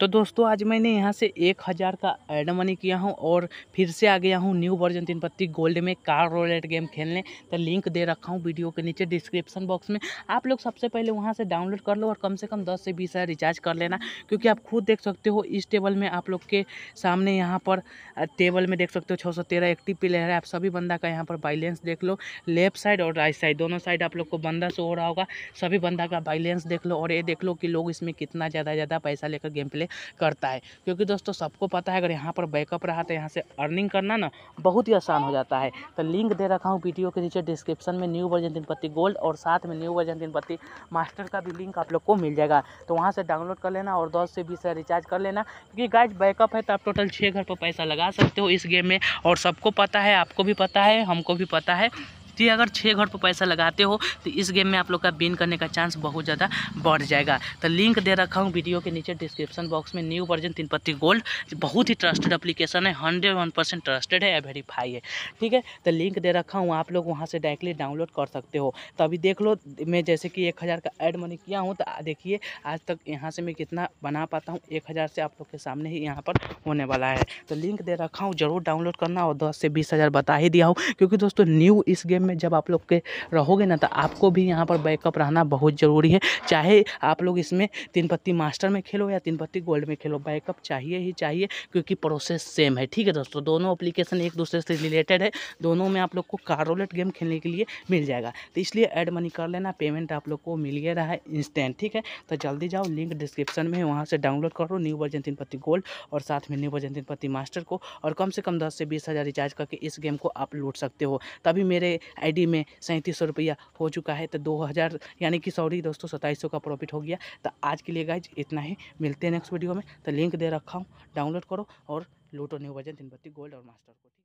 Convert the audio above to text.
तो दोस्तों आज मैंने यहाँ से एक हज़ार का एड मनी किया हूँ और फिर से आ गया हूँ new version Teen Patti gold में कार रोलेट गेम खेलने तो लिंक दे रखा हूँ वीडियो के नीचे डिस्क्रिप्शन बॉक्स में आप लोग सबसे पहले वहाँ से डाउनलोड कर लो और कम से कम दस से बीस हज़ार रिचार्ज कर लेना क्योंकि आप खुद देख सकते हो इस टेबल में आप लोग के सामने यहाँ पर टेबल में देख सकते हो छः सौ तेरह एक्टिव प्लेयर है आप सभी बंदा का यहाँ पर बैलेंस देख लो लेफ्ट साइड और राइट साइड दोनों साइड आप लोग को बंदा से हो रहा होगा सभी बंदा का बैलेंस देख लो और ये देख लो कि लोग इसमें कितना ज़्यादा ज़्यादा पैसा लेकर गेम गेम प्ले करता है क्योंकि दोस्तों सबको पता है अगर यहाँ पर बैकअप रहा तो यहाँ से अर्निंग करना ना बहुत ही आसान हो जाता है तो लिंक दे रखा हूँ वीडियो के नीचे डिस्क्रिप्शन में न्यू वर्जन दिनपत्ति गोल्ड और साथ में न्यू वर्जन दिन मास्टर का भी लिंक आप लोग को मिल जाएगा तो वहाँ से डाउनलोड कर लेना और दस से बीस रिचार्ज कर लेना क्योंकि गाइज बैकअप है तो आप टोटल छः घर पर पैसा लगा सकते हो इस गेम में और सबको पता है आपको भी पता है हमको भी पता है ठीक अगर छः घर पर पैसा लगाते हो तो इस गेम में आप लोग का बिन करने का चांस बहुत ज़्यादा बढ़ जाएगा तो लिंक दे रखा हूँ वीडियो के नीचे डिस्क्रिप्शन बॉक्स में new version Teen Patti gold बहुत ही ट्रस्टेड अप्लीकेशन है हंड्रेड वन परसेंट ट्रस्टेड है या वेरीफाई है ठीक है तो लिंक दे रखा हूँ आप लोग वहाँ से डायरेक्टली डाउनलोड कर सकते हो तो अभी देख लो मैं जैसे कि एक हज़ार का एड मनी किया हूँ तो देखिए आज तक यहाँ से मैं कितना बना पाता हूँ एक हज़ार से आप लोग के सामने ही यहाँ पर होने वाला है तो लिंक दे रखा हूँ ज़रूर डाउनलोड करना और दस से बीस हज़ार बता ही दिया हूँ क्योंकि दोस्तों न्यू इस गेम में जब आप लोग के रहोगे ना तो आपको भी यहाँ पर बैकअप रहना बहुत ज़रूरी है चाहे आप लोग इसमें तीन पत्ती मास्टर में खेलो या तीन पत्ती गोल्ड में खेलो बैकअप चाहिए ही चाहिए क्योंकि प्रोसेस सेम है ठीक है दोस्तों दोनों अप्लीकेशन एक दूसरे से रिलेटेड है दोनों में आप लोग को कारोलेट गेम खेलने के लिए मिल जाएगा तो इसलिए एड मनी कर लेना पेमेंट आप लोग को मिल गया रहा है इंस्टेंट ठीक है तो जल्दी जाओ लिंक डिस्क्रिप्शन में वहाँ से डाउनलोड करो new version Teen Patti gold और साथ में न्यू वर्जन तीन पत्ती मास्टर को और कम से कम दस से बीस हज़ार रिचार्ज करके इस गेम को आप लूट सकते हो तभी मेरे आईडी में सैंतीस सौ रुपया हो चुका है तो दो हज़ार यानी कि सॉरी दोस्तों सत्ताईस सौ का प्रॉफिट हो गया तो आज के लिए गाइज इतना ही मिलते हैं नेक्स्ट वीडियो में तो लिंक दे रखा हूँ डाउनलोड करो और लूटो न्यू वजन तीन बत्ती गोल्ड और मास्टर को